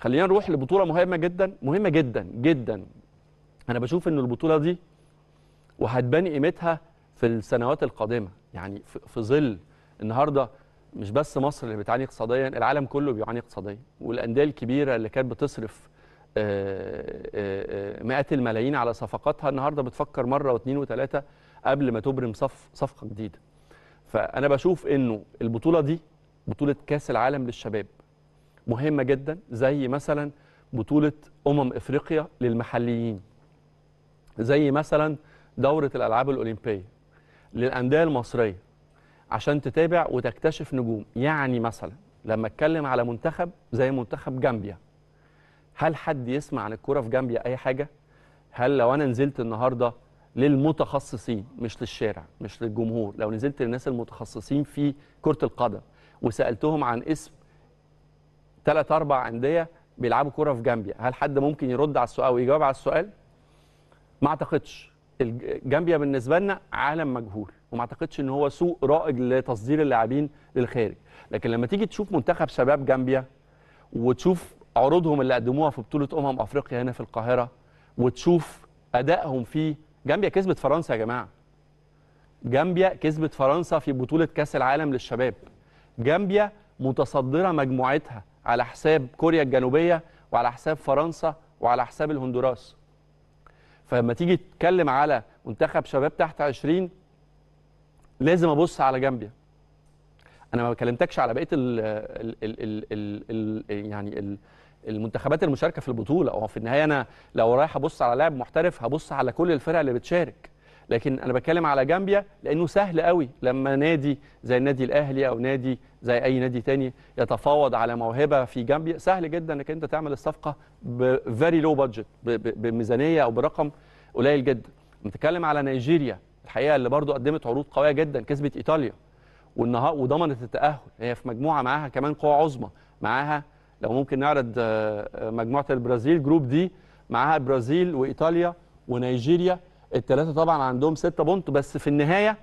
خلينا نروح لبطوله مهمه جدا مهمه جدا جدا انا بشوف ان البطوله دي وهتبان قيمتها في السنوات القادمه يعني في ظل النهارده مش بس مصر اللي بتعاني اقتصاديا العالم كله بيعاني اقتصاديا والانديه الكبيره اللي كانت بتصرف آه، آه، آه، مئات الملايين على صفقاتها النهارده بتفكر مره واثنين وثلاثه قبل ما تبرم صف صفقه جديده فانا بشوف انه البطوله دي بطوله كاس العالم للشباب مهمة جدا زي مثلا بطولة أمم إفريقيا للمحليين زي مثلا دورة الألعاب الأولمبية للأندية المصرية عشان تتابع وتكتشف نجوم يعني مثلا لما اتكلم على منتخب زي منتخب جامبيا هل حد يسمع عن الكوره في جامبيا اي حاجه هل لو انا نزلت النهارده للمتخصصين مش للشارع مش للجمهور لو نزلت للناس المتخصصين في كره القدم وسالتهم عن اسم ثلاث اربع انديه بيلعبوا كوره في جامبيا هل حد ممكن يرد على السؤال او يجاوب على السؤال ما اعتقدش جامبيا بالنسبه لنا عالم مجهول وما اعتقدش ان هو سوق رائج لتصدير اللاعبين للخارج لكن لما تيجي تشوف منتخب شباب جامبيا وتشوف عروضهم اللي قدموها في بطوله امم افريقيا هنا في القاهره وتشوف ادائهم في جامبيا كسبت فرنسا يا جماعه جامبيا كسبت فرنسا في بطوله كاس العالم للشباب جامبيا متصدره مجموعتها على حساب كوريا الجنوبيه وعلى حساب فرنسا وعلى حساب الهندوراس فلما تيجي تتكلم على منتخب شباب تحت 20 لازم ابص على جامبيا انا ما كلمتكش على بقيه ال ال ال الـ الـ يعني الـ المنتخبات المشاركه في البطوله هو في النهايه انا لو رايح ابص على لاعب محترف هبص على كل الفرق اللي بتشارك لكن انا بتكلم على جامبيا لانه سهل قوي لما نادي زي النادي الاهلي او نادي زي اي نادي تاني يتفاوض على موهبه في جامبيا سهل جدا انك انت تعمل الصفقه بفيري لو بادجت بميزانيه او برقم قليل جدا بنتكلم على نيجيريا الحقيقه اللي برضو قدمت عروض قويه جدا كسبت ايطاليا والنها وضمنت التاهل هي في مجموعه معاها كمان قوى عظمى معاها لو ممكن نعرض آه، مجموعه البرازيل جروب دي معاها البرازيل وايطاليا ونيجيريا الثلاثه طبعا عندهم سته بونت بس في النهايه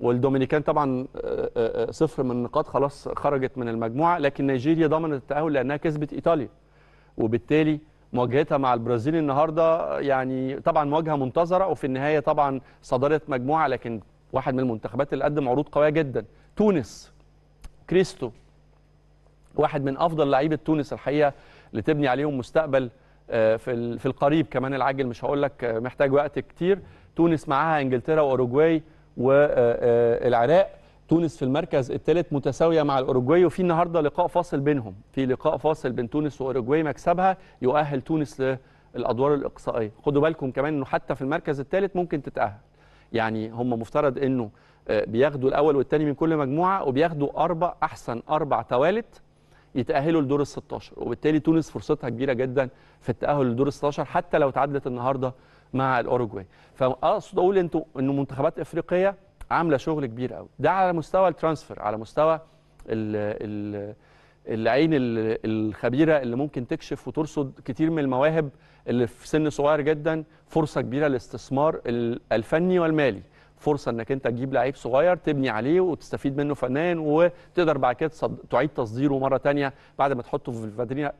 والدومينيكان طبعا آه، آه، آه، صفر من النقاط خلاص خرجت من المجموعه لكن نيجيريا ضمنت التاهل لانها كسبت ايطاليا وبالتالي مواجهتها مع البرازيل النهارده يعني طبعا مواجهه منتظره وفي النهايه طبعا صدرت مجموعه لكن واحد من المنتخبات اللي قدم عروض قويه جدا تونس كريستو واحد من افضل لعيبه تونس الحقيقه اللي تبني عليهم مستقبل آه، في في القريب كمان العاجل مش هقول لك آه، محتاج وقت كتير تونس معاها انجلترا واوروجواي والعراق آه، تونس في المركز الثالث متساويه مع الاوروجواي وفي النهارده لقاء فاصل بينهم في لقاء فاصل بين تونس واوروجواي مكسبها يؤهل تونس للادوار الاقصائيه خدوا بالكم كمان انه حتى في المركز الثالث ممكن تتاهل يعني هم مفترض انه بياخدوا الاول والثاني من كل مجموعه وبياخدوا اربع احسن اربع توالت يتاهلوا لدور ال 16 وبالتالي تونس فرصتها كبيره جدا في التاهل لدور ال 16 حتى لو تعادلت النهارده مع الاوروجواي فاقصد آه، اقول انتوا ان منتخبات افريقيه عامله شغل كبير قوي ده على مستوى الترانسفير على مستوى ال العين الخبيره اللي ممكن تكشف وترصد كتير من المواهب اللي في سن صغير جدا فرصه كبيره للاستثمار الفني والمالي فرصه انك انت تجيب لعيب صغير تبني عليه وتستفيد منه فنان وتقدر بعد كده تعيد تصديره مره ثانيه بعد ما تحطه في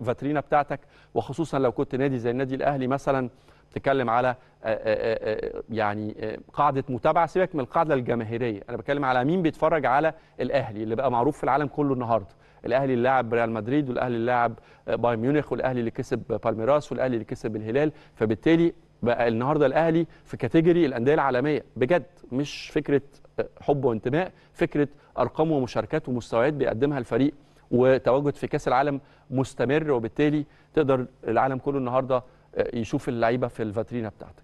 الفاترينا بتاعتك وخصوصا لو كنت نادي زي النادي الاهلي مثلا تتكلم على آه، آه، آه، يعني قاعده متابعه سيبك من القاعده الجماهيريه انا بتكلم على مين بيتفرج على الاهلي اللي بقى معروف في العالم كله النهارده الاهلي اللي لاعب ريال مدريد والاهلي اللي لاعب بايرن ميونخ والاهلي اللي كسب بالميراس والاهلي اللي كسب الهلال فبالتالي بقى النهارده الاهلي في كاتيجوري الانديه العالميه بجد مش فكره آه، حب وانتماء فكره ارقام ومشاركات ومستويات بيقدمها الفريق وتواجد في كاس العالم مستمر وبالتالي تقدر العالم كله النهارده آه، يشوف اللعيبه في الفاترينا بتاعتك